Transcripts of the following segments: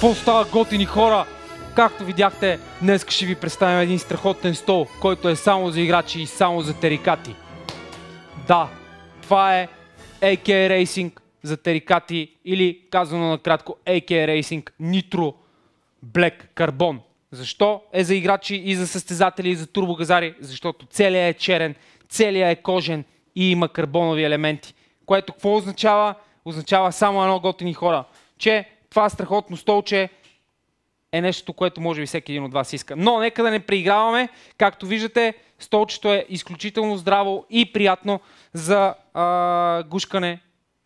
какво става готини хора. Както видяхте, днес ще ви представим един страхотен стол, който е само за играчи и само за терикати. Да, това е AK Racing за терикати или казано накратко AK Racing Nitro Black Carbon. Защо е за играчи и за състезатели и за турбогазари? Защото целият е черен, целият е кожен и има карбонови елементи. Което какво означава? Означава само едно готини хора, че това страхотно столче е нещо, което може би всеки един от вас иска. Но нека да не преиграваме. Както виждате, столчето е изключително здраво и приятно за а, гушкане,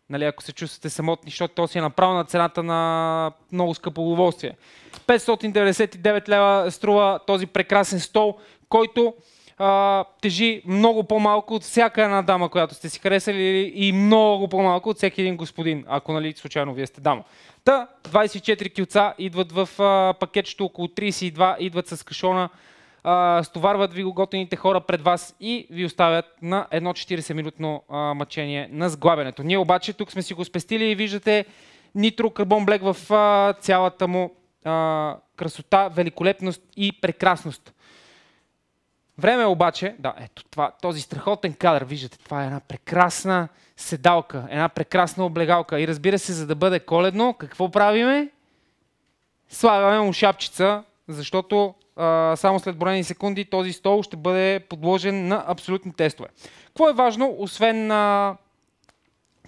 нали, ако се чувствате самотни, защото то си е направо на цената на много скъпо удоволствие. 599 лева струва този прекрасен стол, който а, тежи много по-малко от всяка една дама, която сте си харесали и много по-малко от всеки един господин, ако нали случайно вие сте дама. Та, 24 килца идват в а, пакетчето, около 32 идват с кашона, а, стоварват ви готените хора пред вас и ви оставят на едно 40-минутно мъчение на сглабянето. Ние обаче тук сме си го спестили и виждате нитро карбон блек в а, цялата му а, красота, великолепност и прекрасност. Време е обаче, да, ето това, този страхотен кадър, виждате, това е една прекрасна седалка, една прекрасна облегалка. И разбира се, за да бъде коледно, какво правиме? Слагаме му шапчица, защото а, само след броени секунди този стол ще бъде подложен на абсолютни тестове. Какво е важно, освен на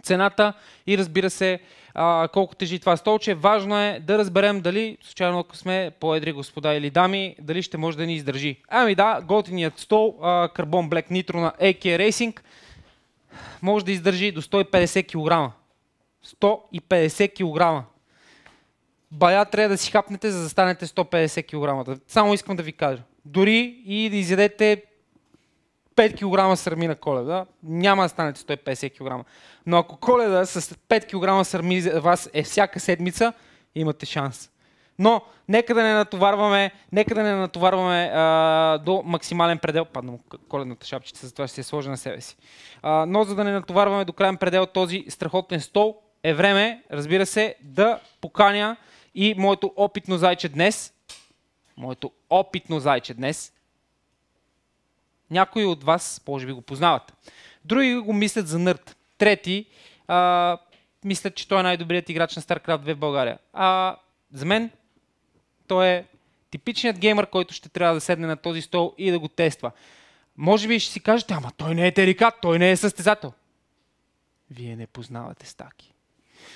цената и разбира се а, колко тежи това столче. Важно е да разберем дали, случайно ако сме поедри господа или дами, дали ще може да ни издържи. Ами да, готиният стол, а, Carbon Black Nitro на AK Racing, може да издържи до 150 кг. 150 кг. Бая трябва да си хапнете, за да станете 150 кг. Само искам да ви кажа. Дори и да изядете 5 кг сърми на коледа, няма да станете 150 кг. Но ако коледа с 5 кг сърми за вас е всяка седмица, имате шанс. Но нека да не натоварваме, нека да не натоварваме а, до максимален предел. Падна му коледната шапчица, затова ще се сложа на себе си. А, но за да не натоварваме до крайен предел този страхотен стол, е време, разбира се, да поканя и моето опитно зайче днес. Моето опитно зайче днес някои от вас, може би, го познават. Други го мислят за нърд. Трети а, мислят, че той е най-добрият играч на StarCraft 2 в България. А за мен той е типичният геймър, който ще трябва да седне на този стол и да го тества. Може би ще си кажете, ама той не е терикат, той не е състезател. Вие не познавате стаки.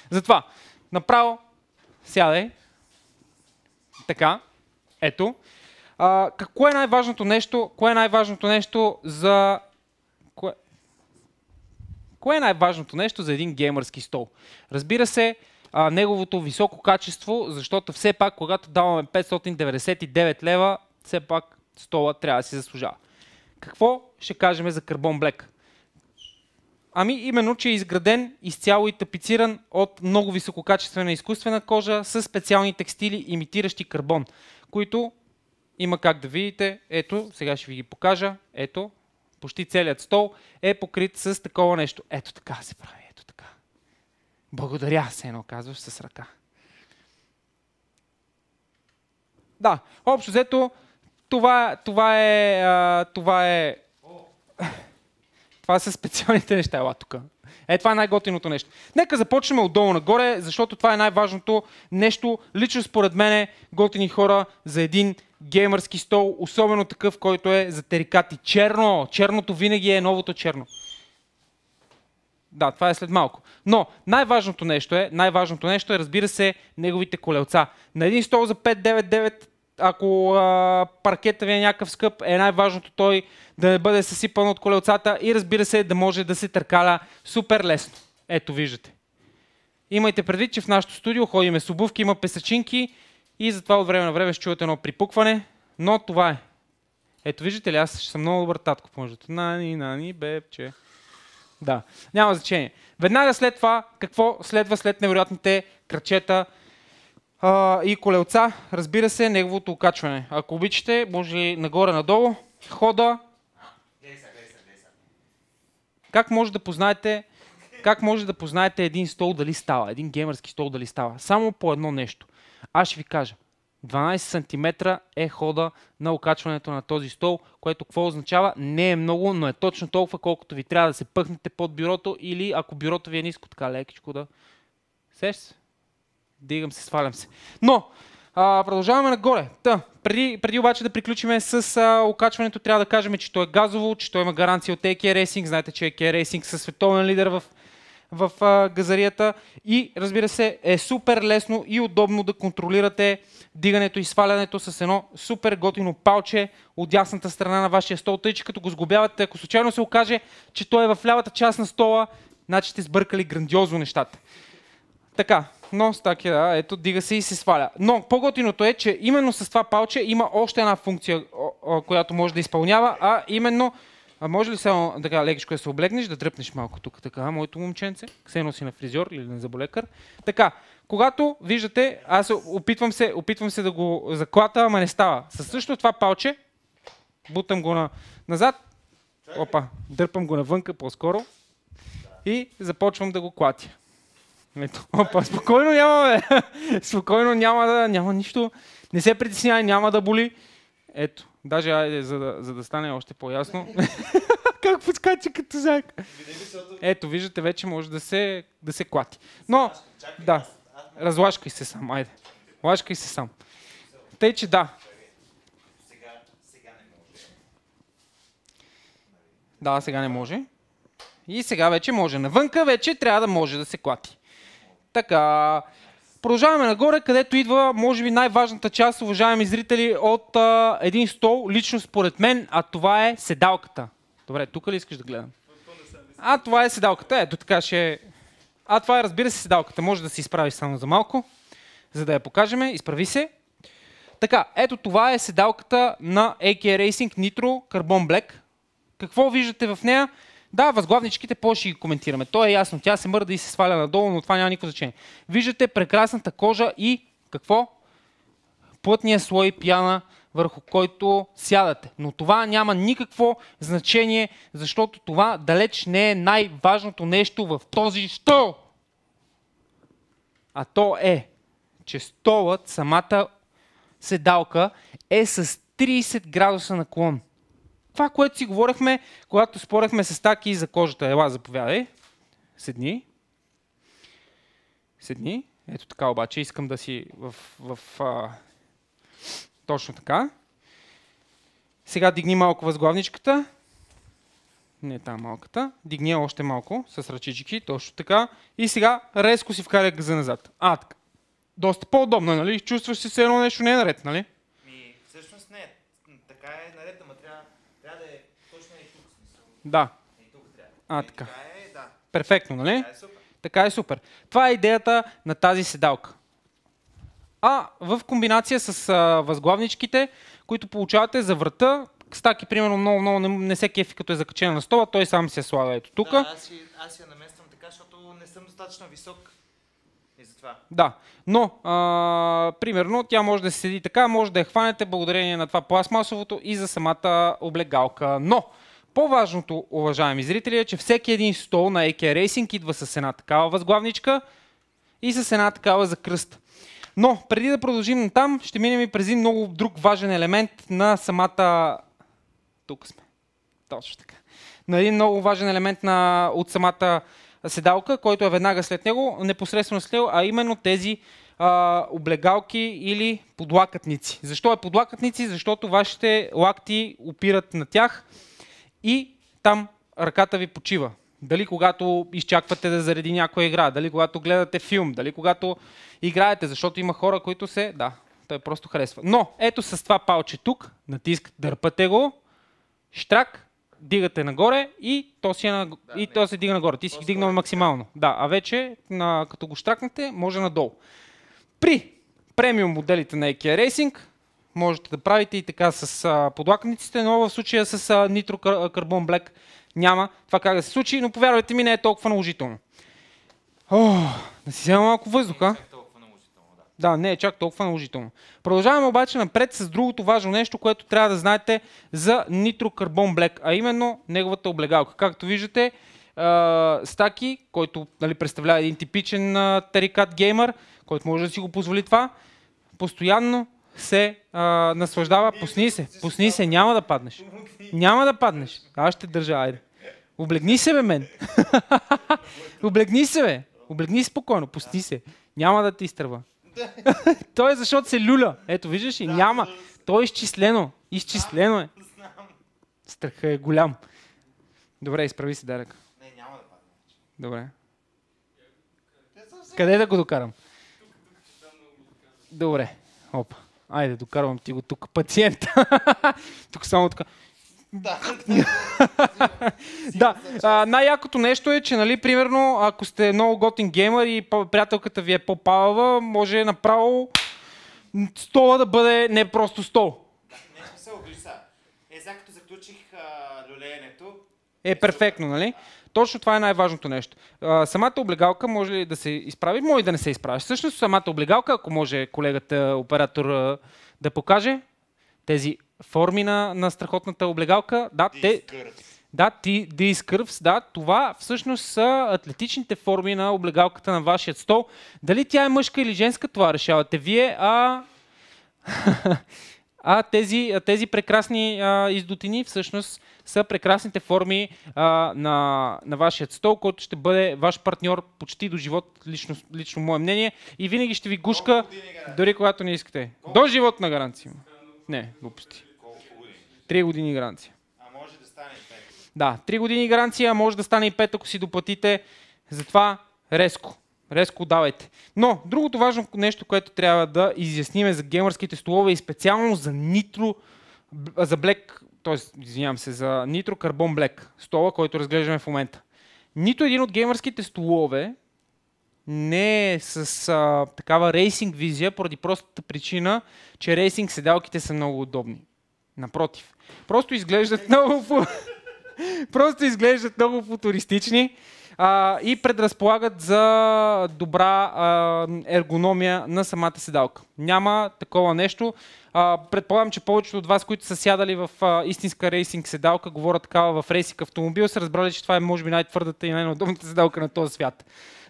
Затова, направо, сядай. Така, ето. А, какво е най-важното нещо? Кое е най-важното нещо за... Кое... Кое е най-важното нещо за един геймърски стол? Разбира се, а, неговото високо качество, защото все пак, когато даваме 599 лева, все пак стола трябва да си заслужава. Какво ще кажем за Carbon Black? Ами именно, че е изграден изцяло и тапициран от много висококачествена изкуствена кожа с специални текстили, имитиращи карбон, които има как да видите, ето, сега ще ви ги покажа, ето, почти целият стол е покрит с такова нещо. Ето така се прави, ето така. Благодаря, се едно казваш с ръка. Да, общо взето, това, това е... това е... това са специалните неща, ела тук. Е, това е най-готиното нещо. Нека започнем отдолу нагоре, защото това е най-важното нещо, лично според мен, готини хора за един геймърски стол, особено такъв, който е за терикати. Черно! Черното винаги е новото черно. Да, това е след малко. Но най-важното нещо е, най-важното нещо е, разбира се, неговите колелца. На един стол за 599, ако а, паркета ви е някакъв скъп, е най-важното той да не бъде съсипан от колелцата и разбира се, да може да се търкаля супер лесно. Ето, виждате. Имайте предвид, че в нашото студио ходиме с обувки, има песачинки, и затова от време на време ще чувате едно припукване, но това е. Ето виждате ли, аз ще съм много добър татко в Нани, нани, бебче. Да, няма значение. Веднага след това, какво следва след невероятните крачета а, и колелца? Разбира се, неговото окачване. Ако обичате, може ли нагоре-надолу, хода. Как може да познаете как може да познаете един стол дали става, един геймърски стол дали става? Само по едно нещо. Аз ще ви кажа. 12 см е хода на окачването на този стол, което какво означава? Не е много, но е точно толкова, колкото ви трябва да се пъхнете под бюрото или ако бюрото ви е ниско, така лекичко да... Сеш се? Дигам се, свалям се. Но, а, продължаваме нагоре. Та, преди, преди обаче да приключиме с а, окачването, трябва да кажем, че то е газово, че то има гаранция от AK Racing. Знаете, че AK Racing са световен лидер в в газарията и разбира се е супер лесно и удобно да контролирате дигането и свалянето с едно супер готино палче от дясната страна на вашия стол, тъй че като го сгубявате, ако случайно се окаже, че той е в лявата част на стола, значи сте сбъркали грандиозно нещата. Така, но с да, ето, дига се и се сваля. Но по-готиното е, че именно с това палче има още една функция, която може да изпълнява, а именно а може ли само така лекичко да се облегнеш, да дръпнеш малко тук, така, моето момченце, ксено си на фризьор или на заболекар. Така, когато виждате, аз опитвам се, опитвам се да го заклата, ама не става. Със също това палче, бутам го на, назад, опа, дърпам го навънка по-скоро и започвам да го клатя. Ето, опа, спокойно няма, бе. спокойно няма да, няма нищо. Не се притеснявай, няма да боли. Ето, Даже, айде, за да, за да стане още по-ясно. как подскача като зак. Ето, виждате, вече може да се, да се клати. Но, да, разлашкай се сам, айде. Лашкай се сам. Тъй, че да. Да, сега не може. И сега вече може. Навънка вече трябва да може да се клати. Така. Продължаваме нагоре, където идва, може би, най-важната част, уважаеми зрители, от а, един стол, лично според мен, а това е седалката. Добре, тук ли искаш да гледам? А, това е седалката. Ето така ще... Е. А, това е, разбира се, седалката. Може да се изправиш само за малко, за да я покажем. Изправи се. Така, ето това е седалката на AK Racing Nitro Carbon Black. Какво виждате в нея? Да, възглавничките по ще ги коментираме. То е ясно. Тя се мърда и се сваля надолу, но това няма никакво значение. Виждате прекрасната кожа и какво? Плътния слой пяна, върху който сядате. Но това няма никакво значение, защото това далеч не е най-важното нещо в този стол. А то е, че столът, самата седалка е с 30 градуса наклон това, което си говорихме, когато спорехме с таки за кожата. Ела, заповядай. Седни. Седни. Ето така обаче. Искам да си в... в а... Точно така. Сега дигни малко възглавничката. Не там малката. Дигни още малко с ръчички. Точно така. И сега резко си вкаря газа назад. А, така. Доста по-удобно, е, нали? Чувстваш се, все едно нещо не е наред, нали? Ми, всъщност не. Така е наред, ама да. А, така. Е, Перфектно, нали? Е така е супер. Това е идеята на тази седалка. А в комбинация с а, възглавничките, които получавате за врата, стаки, примерно, много, много не, не се кефи, като е закачена на стола, той сам се слага ето тук. Да, аз, аз я намествам така, защото не съм достатъчно висок. И затова. Да, но, а, примерно, тя може да се седи така, може да я хванете благодарение на това пластмасовото и за самата облегалка. Но, по-важното, уважаеми зрители, е, че всеки един стол на AK Racing идва с една такава възглавничка и с една такава за кръст. Но, преди да продължим там, ще минем и през един много друг важен елемент на самата... Тук сме. Точно така. На един много важен елемент на... от самата седалка, който е веднага след него, непосредствено след него, а именно тези а, облегалки или подлакътници. Защо е подлакътници? Защото вашите лакти опират на тях и там ръката ви почива. Дали когато изчаквате да зареди някоя игра, дали когато гледате филм, дали когато играете, защото има хора, които се... Да, той просто харесва. Но ето с това палче тук, натиск дърпате го, штрак, дигате нагоре и то, си е на... да, и то се дига нагоре. Ти си ги дигнал е. максимално. Да, а вече на... като го штракнете, може надолу. При премиум моделите на EK Racing можете да правите и така с подлакниците, но в случая с нитрокарбон блек няма това как да се случи, но повярвайте ми, не е толкова наложително. О, да си взема малко въздуха. Е да, не е чак толкова наложително. Продължаваме обаче напред с другото важно нещо, което трябва да знаете за нитрокарбон блек, а именно неговата облегалка. Както виждате, Стаки, който нали, представлява един типичен тарикат геймър, който може да си го позволи това, постоянно се а, наслаждава. Пусни се, пусни се, няма да паднеш. Няма да паднеш. Аз ще държа, айде. Облегни се, бе, мен. Облегни се, бе. Облегни спокойно, пусни се. Няма да ти изтърва. Той е защото се люля. Ето, виждаш ли? Няма. То е изчислено. Изчислено е. Страха е голям. Добре, изправи се, Дарек. Не, няма да падне. Добре. Къде да го докарам? Добре. Опа. Айде, докарвам ти го тук. Пациента. тук само така. Да. да. А, най-якото нещо е, че, нали, примерно, ако сте много готин геймер и приятелката ви е по-палава, може направо стола да бъде не просто стол. Да, не се оглиса. Е, за като заключих люлеенето... Е, перфектно, нали? Точно това е най-важното нещо. А, самата облегалка може ли да се изправи? Може да не се изправи. Същност самата облегалка, ако може колегата оператор да покаже тези форми на, на страхотната облегалка, да, те... Да, ти, these curves, да, това всъщност са атлетичните форми на облегалката на вашия стол. Дали тя е мъжка или женска, това решавате вие, а А тези, тези прекрасни а, издотини всъщност са прекрасните форми а, на, на вашия стол, който ще бъде ваш партньор почти до живот, лично, лично мое мнение. И винаги ще ви гушка, е дори когато не искате. Колко? До живот на гаранция. Не, глупости. Три години гаранция. А може да стане и пет. Да, 3 години гаранция, може да стане и пет, ако си доплатите. Затова резко резко давайте. Но другото важно нещо, което трябва да изясним е за геймърските столове и специално за нитро, за блек, т.е. извинявам се, за нитро карбон блек стола, който разглеждаме в момента. Нито един от геймърските столове не е с а, такава рейсинг визия, поради простата причина, че рейсинг седалките са много удобни. Напротив. Просто изглеждат много... Просто изглеждат много футуристични а, и предразполагат за добра а, ергономия на самата седалка. Няма такова нещо. А, предполагам, че повечето от вас, които са сядали в а, истинска рейсинг седалка, говорят такава в рейсинг автомобил, са разбрали, че това е може би най-твърдата и най удобната седалка на този свят.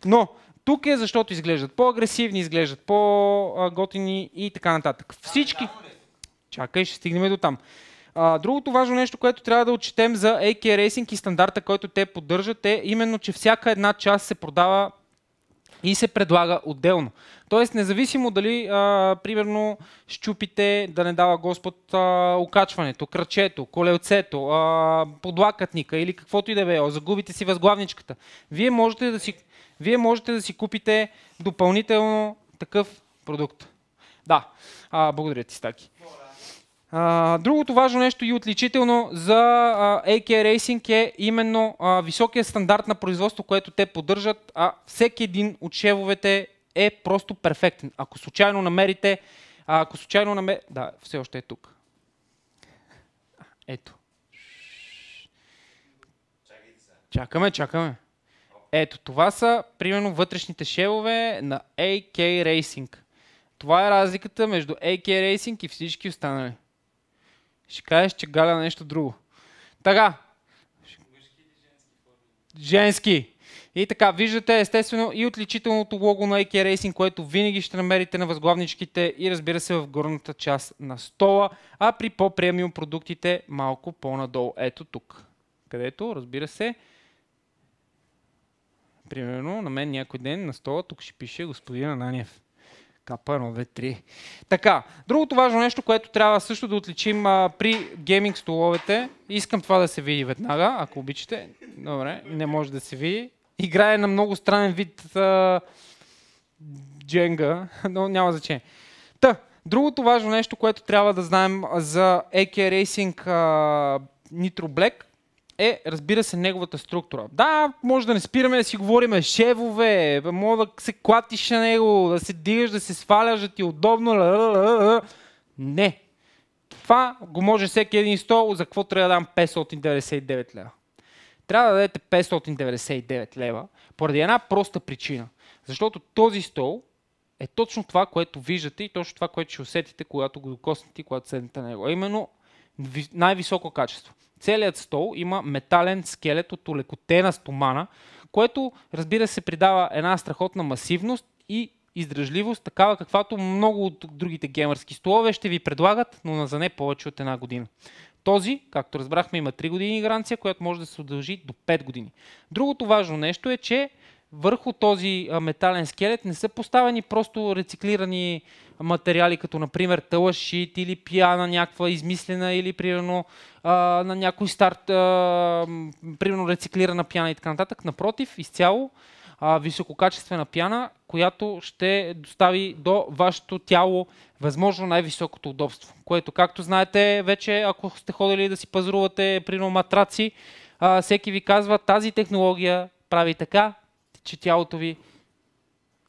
Но тук е защото изглеждат по-агресивни, изглеждат по-готини и така нататък. Всички... Чакай, ще стигнем до там. А, другото важно нещо, което трябва да отчетем за AK Racing и стандарта, който те поддържат е именно, че всяка една част се продава и се предлага отделно. Тоест, независимо дали, а, примерно, щупите, да не дава Господ, а, окачването, кръчето, колелцето, а, подлакътника или каквото и да бе, загубите си възглавничката, вие можете да си, вие можете да си купите допълнително такъв продукт. Да, а, благодаря ти, Стаки другото важно нещо и отличително за а, AK Racing е именно а, високия стандарт на производство, което те поддържат, а всеки един от шевовете е просто перфектен. Ако случайно намерите, а, ако случайно намерите... Да, все още е тук. Ето. Чакаме, чакаме. Ето, това са примерно вътрешните шевове на AK Racing. Това е разликата между AK Racing и всички останали ще кажеш, че галя нещо друго. Така. Женски. И така, виждате естествено и отличителното лого на IK Racing, което винаги ще намерите на възглавничките и разбира се в горната част на стола, а при по-премиум продуктите малко по-надолу. Ето тук, където разбира се, примерно на мен някой ден на стола тук ще пише господин Ананиев етапа 1, 2, 3. Така, другото важно нещо, което трябва също да отличим а, при гейминг столовете, искам това да се види веднага, ако обичате. Добре, не може да се види. Играе на много странен вид а, дженга, но няма значение. Та, другото важно нещо, което трябва да знаем за AK Racing а, Nitro Black, е, разбира се, неговата структура. Да, може да не спираме да си говориме шевове, мога да се клатиш на него, да се дигаш, да се сваляш, да ти е удобно. Ла, ла, ла, ла. Не. Това го може всеки един стол, за какво трябва да дам 599 лева? Трябва да дадете 599 лева поради една проста причина. Защото този стол е точно това, което виждате и точно това, което ще усетите, когато го докоснете и когато седнете на него. А именно най-високо качество. Целият стол има метален скелет от олекотена стомана, което разбира се придава една страхотна масивност и издръжливост, такава каквато много от другите геймърски столове ще ви предлагат, но за не повече от една година. Този, както разбрахме, има 3 години гаранция, която може да се удължи до 5 години. Другото важно нещо е, че върху този метален скелет не са поставени просто рециклирани материали, като например тълъшит или пиана някаква измислена или примерно а, на някой старт, а, примерно рециклирана пиана и така нататък. Напротив, изцяло а, висококачествена пяна, която ще достави до вашето тяло възможно най-високото удобство. Което, както знаете, вече ако сте ходили да си пазарувате, примерно матраци, а, всеки ви казва тази технология прави така, че тялото ви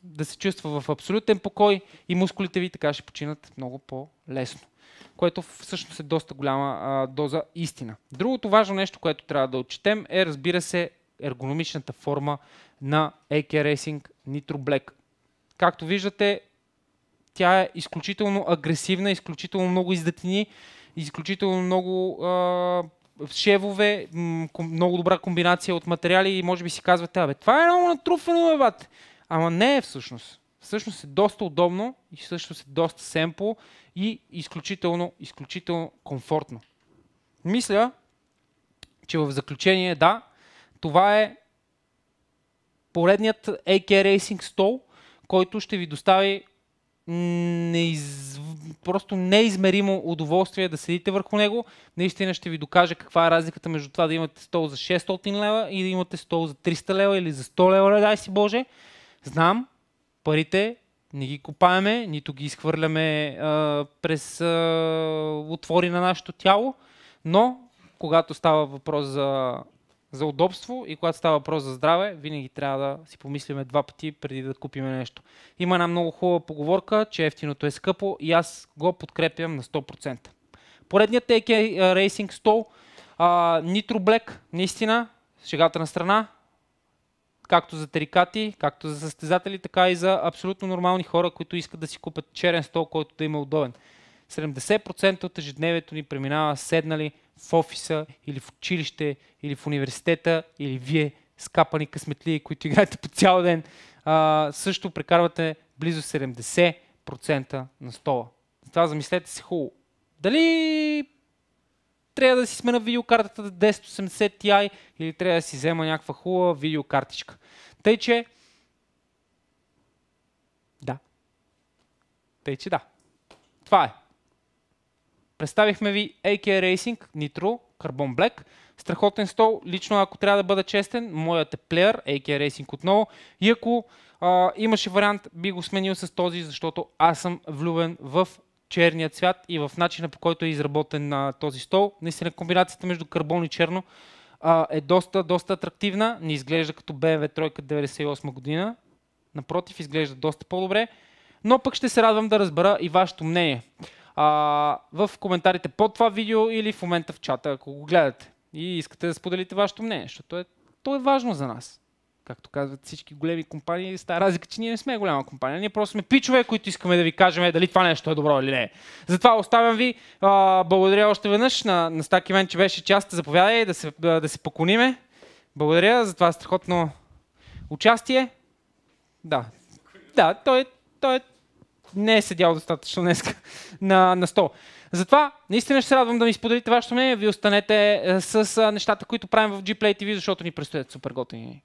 да се чувства в абсолютен покой и мускулите ви така ще починат много по-лесно. Което всъщност е доста голяма а, доза истина. Другото важно нещо, което трябва да отчетем е, разбира се, ергономичната форма на AK Racing Nitro Black. Както виждате, тя е изключително агресивна, изключително много издатини, изключително много а, шевове, много добра комбинация от материали и може би си казвате, абе, това е много натруфено, бе, бат. Ама не е всъщност. Всъщност е доста удобно и всъщност е доста семпло и изключително, изключително комфортно. Мисля, че в заключение, да, това е поредният AK Racing стол, който ще ви достави неизв... просто неизмеримо удоволствие да седите върху него. Наистина ще ви докаже каква е разликата между това да имате стол за 600 лева и да имате стол за 300 лева или за 100 лева, дай си Боже знам, парите не ги копаеме, нито ги изхвърляме а, през а, отвори на нашето тяло, но когато става въпрос за, за удобство и когато става въпрос за здраве, винаги трябва да си помислиме два пъти преди да купиме нещо. Има една много хубава поговорка, че ефтиното е скъпо и аз го подкрепям на 100%. Поредният TK Racing стол, а, Nitro Black, наистина, шегата на страна, както за тарикати, както за състезатели, така и за абсолютно нормални хора, които искат да си купят черен стол, който да им е удобен. 70% от ежедневието ни преминава седнали в офиса или в училище, или в университета, или вие скапани късметлии, които играете по цял ден, а, също прекарвате близо 70% на стола. Затова замислете се хубаво. Дали трябва да си смена видеокартата 1080 Ti или трябва да си взема някаква хубава видеокартичка. Тъй, че... Да. Тъй, че да. Това е. Представихме ви AK Racing Nitro Carbon Black. Страхотен стол. Лично, ако трябва да бъда честен, моят е плеер, AK Racing отново. И ако а, имаше вариант, би го сменил с този, защото аз съм влюбен в черния цвят и в начина по който е изработен на този стол. Наистина комбинацията между карбон и черно а, е доста, доста атрактивна. Не изглежда като BMW 3 98 година. Напротив, изглежда доста по-добре. Но пък ще се радвам да разбера и вашето мнение а, в коментарите под това видео или в момента в чата, ако го гледате и искате да споделите вашето мнение, защото е, то е важно за нас както казват всички големи компании, става разлика, че ние не сме голяма компания. Ние просто сме пичове, които искаме да ви кажем е, дали това нещо е добро или не. Затова оставям ви. А, благодаря още веднъж на, на Stack Event, че беше част. Заповядай да се, да се поклониме. Благодаря за това страхотно участие. Да. Да, той, той не е седял достатъчно днес на, на 100. Затова наистина ще се радвам да ми споделите вашето мнение. Вие останете с нещата, които правим в Gplay TV, защото ни предстоят супер готини